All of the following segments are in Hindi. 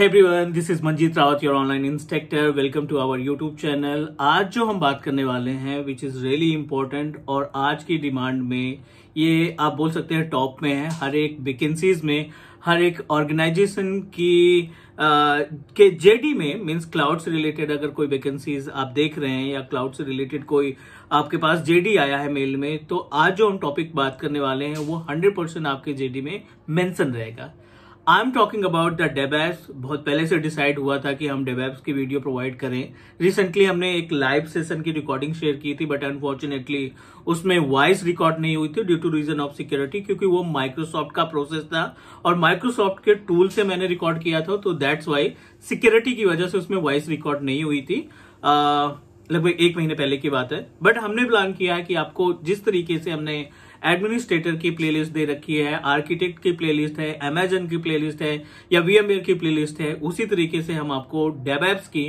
Hey everyone, this is Manjit Rawat, your online instructor. Welcome to our YouTube channel. आज जो हम बात करने वाले हैं विच इज़ really important और आज की डिमांड में ये आप बोल सकते हैं टॉप में है हर एक वेकेंसीज में हर एक ऑर्गेनाइजेशन की आ, के जेडी में मीन्स क्लाउड से रिलेटेड अगर कोई वैकेंसीज आप देख रहे हैं या क्लाउड से रिलेटेड कोई आपके पास जेडी आया है मेल में तो आज जो हम टॉपिक बात करने वाले हैं वो 100% आपके जेडी में मैंसन रहेगा I am talking about the DevOps बहुत पहले से डिसाइड हुआ था कि हम डेबैब्स की वीडियो प्रोवाइड करें रिसेंटली हमने एक लाइव सेशन की रिकॉर्डिंग शेयर की थी बट अनफॉर्चुनेटली उसमें वॉइस रिकॉर्ड नहीं हुई थी due to reason of security क्योंकि वो माइक्रोसॉफ्ट का प्रोसेस था और माइक्रोसॉफ्ट के टूल से मैंने रिकॉर्ड किया था तो दैट्स वाई सिक्योरिटी की वजह से उसमें वॉइस रिकॉर्ड नहीं हुई थी लगभग एक महीने पहले की बात है बट हमने प्लान किया है कि आपको जिस तरीके से हमने एडमिनिस्ट्रेटर की प्लेलिस्ट दे रखी है आर्किटेक्ट की प्लेलिस्ट है अमेजन की प्लेलिस्ट है या वीएमवेयर की प्लेलिस्ट है उसी तरीके से हम आपको डेबैप्स की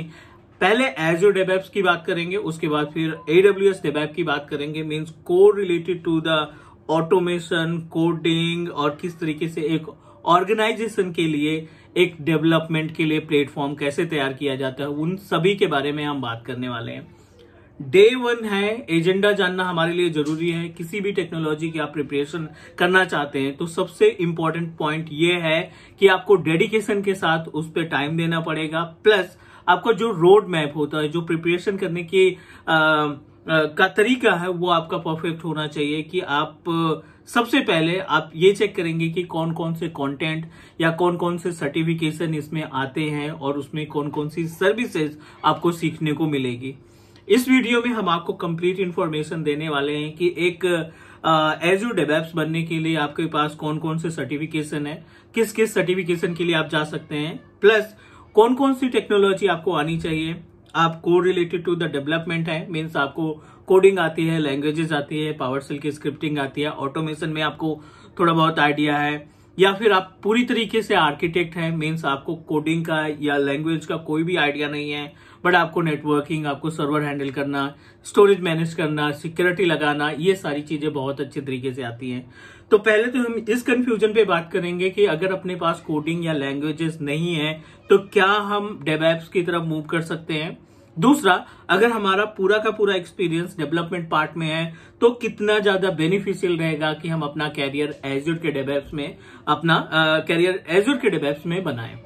पहले एजो डेबैप्स की बात करेंगे उसके बाद फिर एडब्ल्यू एस डेबैप की बात करेंगे means core related to the automation coding और किस तरीके से एक ऑर्गेनाइजेशन के लिए एक डेवलपमेंट के लिए प्लेटफॉर्म कैसे तैयार किया जाता है उन सभी के बारे में हम बात करने वाले हैं डे वन है एजेंडा जानना हमारे लिए जरूरी है किसी भी टेक्नोलॉजी की आप प्रिपरेशन करना चाहते हैं तो सबसे इंपॉर्टेंट पॉइंट ये है कि आपको डेडिकेशन के साथ उस पर टाइम देना पड़ेगा प्लस आपका जो रोड मैप होता है जो प्रिपरेशन करने की आ, आ, का तरीका है वो आपका परफेक्ट होना चाहिए कि आप सबसे पहले आप ये चेक करेंगे कि कौन कौन से कंटेंट या कौन कौन से सर्टिफिकेशन इसमें आते हैं और उसमें कौन कौन सी सर्विसेज आपको सीखने को मिलेगी इस वीडियो में हम आपको कंप्लीट इन्फॉर्मेशन देने वाले हैं कि एक यू डेवेप्स बनने के लिए आपके पास कौन कौन से सर्टिफिकेशन है किस किस सर्टिफिकेशन के लिए आप जा सकते हैं प्लस कौन कौन सी टेक्नोलॉजी आपको आनी चाहिए आप code related to the development है मीन्स आपको कोडिंग आती है लैंग्वेजेस आती है पावर सेल की स्क्रिप्टिंग आती है ऑटोमेशन में आपको थोड़ा बहुत आइडिया है या फिर आप पूरी तरीके से आर्किटेक्ट हैं मीन्स आपको कोडिंग का या लैंग्वेज का कोई भी आइडिया नहीं है बट आपको नेटवर्किंग आपको सर्वर हैंडल करना स्टोरेज मैनेज करना सिक्योरिटी लगाना ये सारी चीजें बहुत अच्छे तरीके से आती हैं तो पहले तो हम इस कंफ्यूजन पे बात करेंगे कि अगर अपने पास कोडिंग या लैंग्वेजेस नहीं है तो क्या हम डेवैप्स की तरफ मूव कर सकते हैं दूसरा अगर हमारा पूरा का पूरा एक्सपीरियंस डेवलपमेंट पार्ट में है तो कितना ज्यादा बेनिफिशियल रहेगा कि हम अपना कैरियर एजुर के डेवेप्स में अपना कैरियर एज के डेवेप्स में बनाएं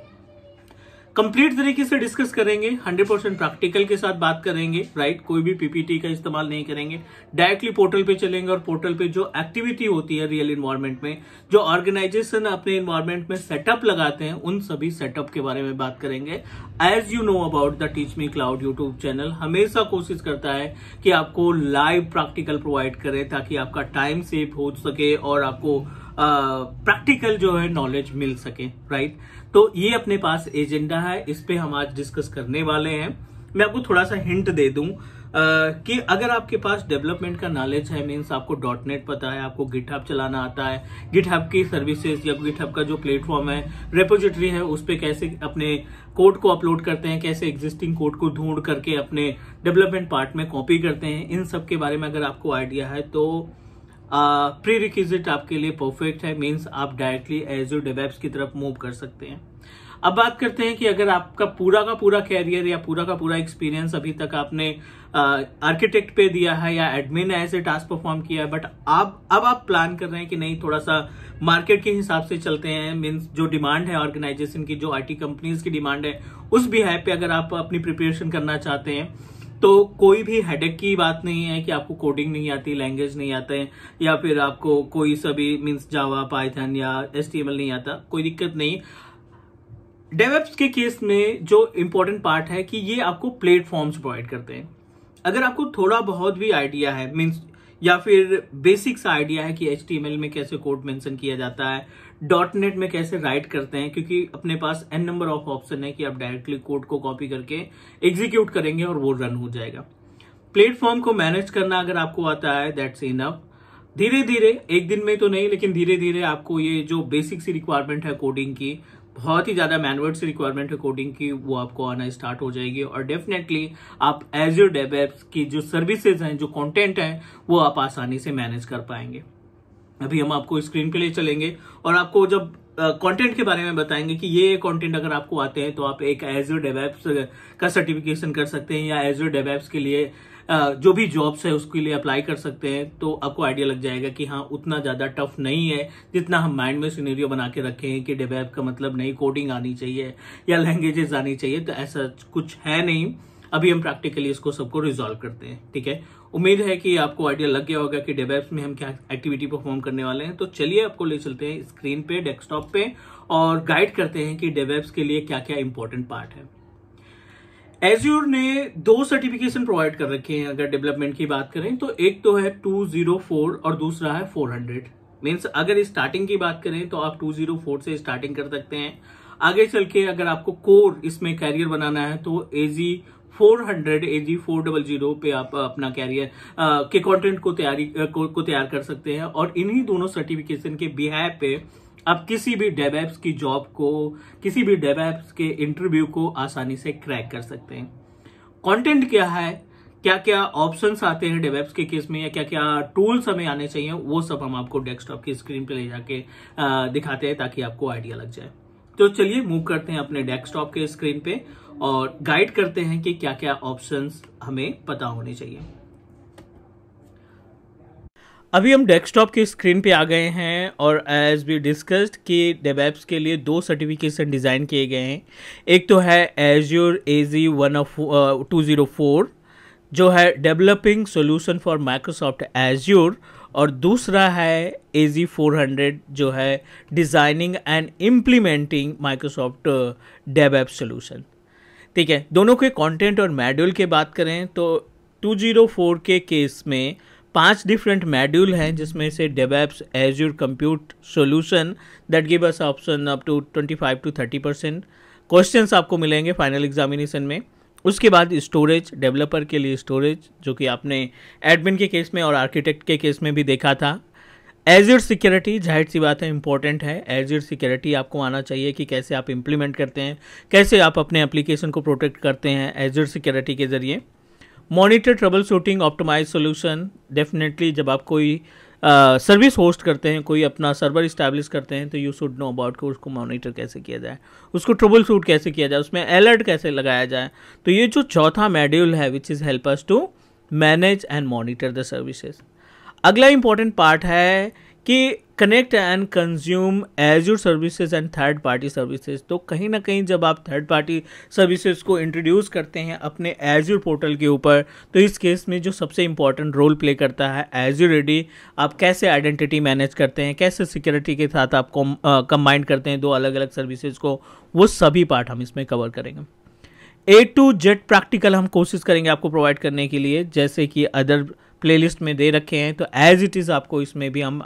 कंप्लीट तरीके से डिस्कस करेंगे 100 परसेंट प्रैक्टिकल के साथ बात करेंगे राइट कोई भी पीपीटी का इस्तेमाल नहीं करेंगे डायरेक्टली पोर्टल पे चलेंगे और पोर्टल पे जो एक्टिविटी होती है रियल इन्वायरमेंट में जो ऑर्गेनाइजेशन अपने इन्वायरमेंट में सेटअप लगाते हैं उन सभी सेटअप के बारे में बात करेंगे as you know about the Teach me cloud YouTube channel हमेशा कोशिश करता है कि आपको लाइव प्रैक्टिकल प्रोवाइड करे ताकि आपका टाइम सेव हो सके और आपको प्रैक्टिकल जो है नॉलेज मिल सके राइट तो ये अपने पास एजेंडा है इस पे हम आज डिस्कस करने वाले हैं मैं आपको थोड़ा सा हिंट दे दूं Uh, कि अगर आपके पास डेवलपमेंट का नॉलेज है मीन्स आपको डॉट नेट पता है आपको गिटहब चलाना आता है गिटहब की सर्विसेज या गिटहब का जो प्लेटफॉर्म है रेपोजिटरी है उस पर कैसे अपने कोड को अपलोड करते हैं कैसे एग्जिस्टिंग कोड को ढूंढ करके अपने डेवलपमेंट पार्ट में कॉपी करते हैं इन सब के बारे में अगर आपको आइडिया है तो प्री रिक्विजिट आपके लिए परफेक्ट है मीन्स आप डायरेक्टली एज यू डेवेप्स की तरफ मूव कर सकते हैं अब बात करते हैं कि अगर आपका पूरा का पूरा कैरियर या पूरा का पूरा एक्सपीरियंस अभी तक आपने आर्किटेक्ट पे दिया है या एडमिन ऐसे टास्क परफॉर्म किया है बट आप अब आप प्लान कर रहे हैं कि नहीं थोड़ा सा मार्केट के हिसाब से चलते हैं मीन्स जो डिमांड है ऑर्गेनाइजेशन की जो आईटी कंपनीज की डिमांड है उस बिहाइव पे अगर आप अपनी प्रिपरेशन करना चाहते हैं तो कोई भी हेडेक की बात नहीं है कि आपको कोडिंग नहीं आती लैंग्वेज नहीं आते हैं या फिर आपको कोई सभी मीन्स जावा पाइथन या एस नहीं आता कोई दिक्कत नहीं डेवेप्स के केस में जो इम्पोर्टेंट पार्ट है कि ये आपको प्लेटफॉर्म्स प्रोवाइड करते हैं अगर आपको थोड़ा बहुत भी आइडिया है मीन्स या फिर बेसिक्स आइडिया है कि एच में कैसे कोड मेंशन किया जाता है डॉट नेट में कैसे राइट करते हैं क्योंकि अपने पास एन नंबर ऑफ ऑप्शन है कि आप डायरेक्टली कोड को कॉपी करके एग्जीक्यूट करेंगे और वो रन हो जाएगा प्लेटफॉर्म को मैनेज करना अगर आपको आता है दैट्स इनफ धीरे धीरे एक दिन में तो नहीं लेकिन धीरे धीरे आपको ये जो बेसिक सी रिक्वायरमेंट है कोडिंग की बहुत ही ज्यादा मैनुअल सी रिक्वायरमेंट है कोडिंग की वो आपको आना स्टार्ट हो जाएगी और डेफिनेटली आप एज योर डेब की जो सर्विसेज हैं जो कंटेंट हैं वो आप आसानी से मैनेज कर पाएंगे अभी हम आपको स्क्रीन पे ले चलेंगे और आपको जब कंटेंट के बारे में बताएंगे कि ये कंटेंट अगर आपको आते हैं तो आप एक एज ए डेवैप्स का सर्टिफिकेशन कर सकते हैं या एज ए डेवैप्स के लिए जो भी जॉब्स है उसके लिए अप्लाई कर सकते हैं तो आपको आइडिया लग जाएगा कि हाँ उतना ज़्यादा टफ नहीं है जितना हम माइंड में सीनेरियो बना के रखे हैं कि डेवैप का मतलब नई कोडिंग आनी चाहिए या लैंग्वेजेस आनी चाहिए तो ऐसा कुछ है नहीं अभी हम प्रैक्टिकली इसको सबको रिजोल्व करते हैं ठीक है उम्मीद है कि आपको आइडिया लग गया होगा कि डेवेप्स में हम क्या एक्टिविटी परफॉर्म करने वाले हैं तो चलिए आपको ले चलते हैं स्क्रीन पे डेस्कटॉप पे और गाइड करते हैं कि डेवेप्स के लिए क्या क्या इंपॉर्टेंट पार्ट है एज्यूर ने दो सर्टिफिकेशन प्रोवाइड कर रखे हैं अगर डेवलपमेंट की बात करें तो एक तो है 204 और दूसरा है 400 मीन्स अगर स्टार्टिंग की बात करें तो आप 204 से स्टार्टिंग कर सकते हैं आगे चल के अगर आपको कोर इसमें कैरियर बनाना है तो AZ four hundred A Z four double zero पे आप अपना कैरियर के कंटेंट को तैयारी को, को तैयार कर सकते हैं और इन्हीं दोनों सर्टिफिकेशन के बिहार पे आप किसी भी डेव एप्स की जॉब को किसी भी डेव एप्स के इंटरव्यू को आसानी से क्रैक कर सकते हैं कंटेंट क्या है क्या क्या ऑप्शंस आते हैं डेवेप्स के केस में या क्या क्या टूल्स हमें आने चाहिए वो सब हम आपको डेस्कटॉप की स्क्रीन पर ले जाके दिखाते हैं ताकि आपको आइडिया लग जाए तो चलिए मूव करते हैं अपने डेस्कटॉप के स्क्रीन पे और गाइड करते हैं कि क्या क्या ऑप्शंस हमें पता होने चाहिए अभी हम डेस्कटॉप के स्क्रीन पे आ गए हैं और एज वी डिस्कस्ड कि एप्स के लिए दो सर्टिफिकेशन डिज़ाइन किए गए हैं एक तो है Azure A Z one of two zero four जो है developing solution for Microsoft Azure और दूसरा है ए जी फोर हंड्रेड जो है designing and implementing Microsoft DevOps solution ठीक है दोनों के कंटेंट और मॉड्यूल के बात करें तो टू जीरो फोर के केस में पांच डिफरेंट मॉड्यूल हैं जिसमें से Azure compute solution that give us option up to twenty five to thirty percent question आपको मिलेंगे फाइनल एग्जामिनेशन में उसके बाद स्टोरेज डेवलपर के लिए स्टोरेज जो कि आपने एडमिन के केस में और आर्किटेक्ट के केस में भी देखा था एजिड सिक्योरिटी जाहिर सी बात है इंपॉर्टेंट है एजिड सिक्योरिटी आपको आना चाहिए कि कैसे आप इम्प्लीमेंट करते हैं कैसे आप अपने एप्लीकेशन को प्रोटेक्ट करते हैं एजिड सिक्योरिटी के ज़रिए monitor troubleshooting optimise solution definitely जब आप कोई सर्विस होस्ट करते हैं कोई अपना सर्वर इस्टेब्लिश करते हैं तो यू शुड नो अबाउट कि उसको मॉनिटर कैसे किया जाए उसको ट्रबल शूट कैसे किया जाए उसमें अलर्ट कैसे लगाया जाए तो ये जो चौथा मेड्यूल है which is help us to manage and monitor the services अगला इंपॉर्टेंट पार्ट है कि connect and consume Azure services and third party services तो कहीं ना कहीं जब आप थर्ड पार्टी सर्विसेज को इंट्रोड्यूस करते हैं अपने एज यूर पोर्टल के ऊपर तो इस केस में जो सबसे इंपॉर्टेंट रोल प्ले करता है एज यू रेडी आप कैसे आइडेंटिटी मैनेज करते हैं कैसे सिक्योरिटी के साथ आप कंबाइंड करते हैं दो अलग अलग सर्विसेज को वो सभी पार्ट हम इसमें कवर करेंगे ए टू जेड प्रैक्टिकल हम कोशिश करेंगे आपको प्रोवाइड करने के लिए जैसे कि अदर प्लेलिस्ट में दे रखे हैं तो एज इट इज़ आपको इसमें भी हम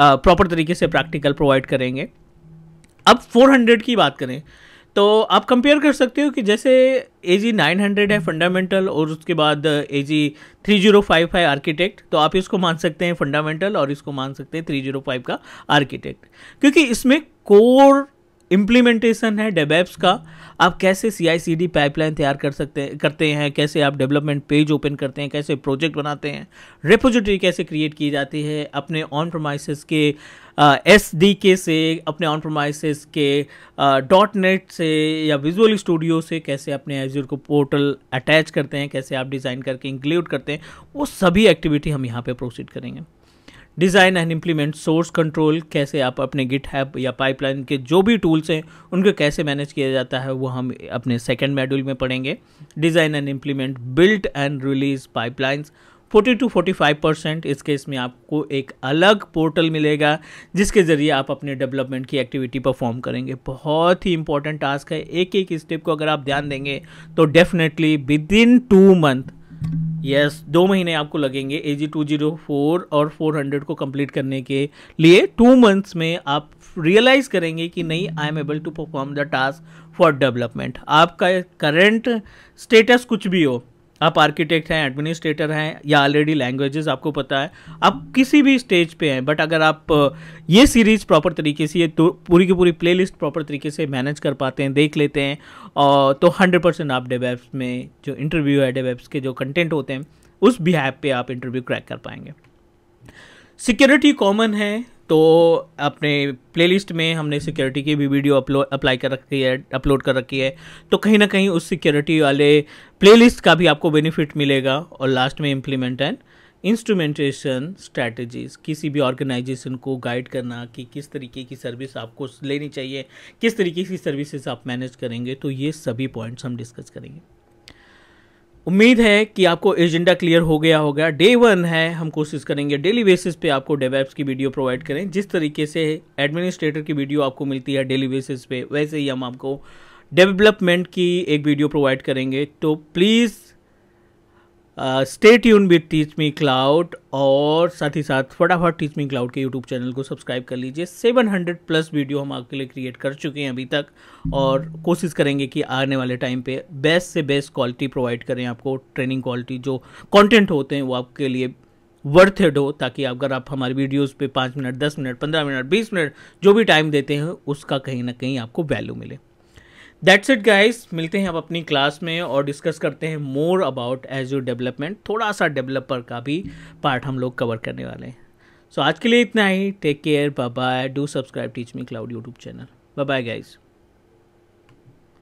प्रॉपर तरीके से प्रैक्टिकल प्रोवाइड करेंगे अब 400 की बात करें तो आप कंपेयर कर सकते हो कि जैसे ए जी नाइन हंड्रेड है फंडामेंटल और उसके बाद A Z three zero five है आर्किटेक्ट तो आप इसको मान सकते हैं फंडामेंटल और इसको मान सकते हैं थ्री जीरो फाइव का आर्किटेक्ट क्योंकि इसमें कोर इम्प्लीमेंटेशन है डेबैप्स का आप कैसे सी आई सी डी पाइपलाइन तैयार कर सकते करते हैं कैसे आप डेवलपमेंट पेज ओपन करते हैं कैसे प्रोजेक्ट बनाते हैं रेपोजिटरी कैसे क्रिएट की जाती है अपने ऑन प्रोमाइसिस के एस डी के से अपने ऑन प्रोमाइसिस के डॉट नेट से या विजुअल स्टूडियो से कैसे अपने एजर को पोर्टल अटैच करते हैं कैसे आप डिज़ाइन करके इंक्लूड करते हैं वो सभी एक्टिविटी हम यहाँ पर प्रोसीड करेंगे design and implement source control कैसे आप अपने गिट हैप या पाइपलाइन के जो भी टूल्स हैं उनको कैसे मैनेज किया जाता है वो हम अपने सेकेंड मेड्यूल में पढ़ेंगे design and implement build and release pipelines 40 to 45 percent इस केस में आपको एक अलग पोर्टल मिलेगा जिसके ज़रिए आप अपने डेवलपमेंट की एक्टिविटी परफॉर्म करेंगे बहुत ही इंपॉर्टेंट टास्क है एक एक स्टेप को अगर आप ध्यान देंगे तो definitely within two month yes yes, दो महीने आपको लगेंगे A Z two zero four और फोर हंड्रेड को कंप्लीट करने के लिए टू मंथ्स में आप रियलाइज़ करेंगे कि नहीं I am able to perform the task for development आपका करंट स्टेटस कुछ भी हो आप आर्किटेक्ट हैं एडमिनिस्ट्रेटर हैं या ऑलरेडी लैंग्वेजेस आपको पता है आप किसी भी स्टेज पे हैं बट अगर आप uh, ये सीरीज़ प्रॉपर तरीके से ये तो पूरी की पूरी प्लेलिस्ट प्रॉपर तरीके से मैनेज कर पाते हैं देख लेते हैं और तो हंड्रेड परसेंट आप डेब एप्स में जो इंटरव्यू है डेब एप्स के जो कंटेंट होते हैं उस भी ऐप पर आप इंटरव्यू क्रैक कर पाएंगे सिक्योरिटी कॉमन है तो अपने प्लेलिस्ट में हमने सिक्योरिटी की भी वीडियो अपलोड अप्लाई कर रखी है अपलोड कर रखी है तो कहीं ना कहीं उस सिक्योरिटी वाले प्लेलिस्ट का भी आपको बेनिफिट मिलेगा और लास्ट में इम्प्लीमेंट एंड इंस्ट्रूमेंटेशन स्ट्रैटेजीज किसी भी ऑर्गेनाइजेशन को गाइड करना कि किस तरीके की सर्विस आपको लेनी चाहिए किस तरीके की सर्विसेज आप मैनेज करेंगे तो ये सभी पॉइंट्स हम डिस्कस करेंगे उम्मीद है कि आपको एजेंडा क्लियर हो गया होगा डे वन है हम कोशिश करेंगे डेली बेसिस पे आपको डेवैप्स की वीडियो प्रोवाइड करें जिस तरीके से एडमिनिस्ट्रेटर की वीडियो आपको मिलती है डेली बेसिस पे वैसे ही हम आपको डेवलपमेंट की एक वीडियो प्रोवाइड करेंगे तो please stay tune with teach me cloud और साथ ही साथ फटाफट टीच मी क्लाउड के यूट्यूब चैनल को सब्सक्राइब कर लीजिए 700 प्लस वीडियो हम आपके लिए क्रिएट कर चुके हैं अभी तक और कोशिश करेंगे कि आने वाले टाइम पे बेस्ट से बेस्ट क्वालिटी प्रोवाइड करें आपको ट्रेनिंग क्वालिटी जो कंटेंट होते हैं वो आपके लिए वर्थेड हो ताकि अगर आप हमारे वीडियोज़ पर पाँच मिनट दस मिनट पंद्रह मिनट बीस मिनट जो भी टाइम देते हैं उसका कहीं ना कहीं आपको वैल्यू मिले दैट्स इट गाइस मिलते हैं अब अपनी क्लास में और डिस्कस करते हैं more about as your development थोड़ा सा डेवलपर का भी पार्ट हम लोग कवर करने वाले हैं सो so, आज के लिए इतना ही take care bye do subscribe teach me cloud YouTube channel bye bye guys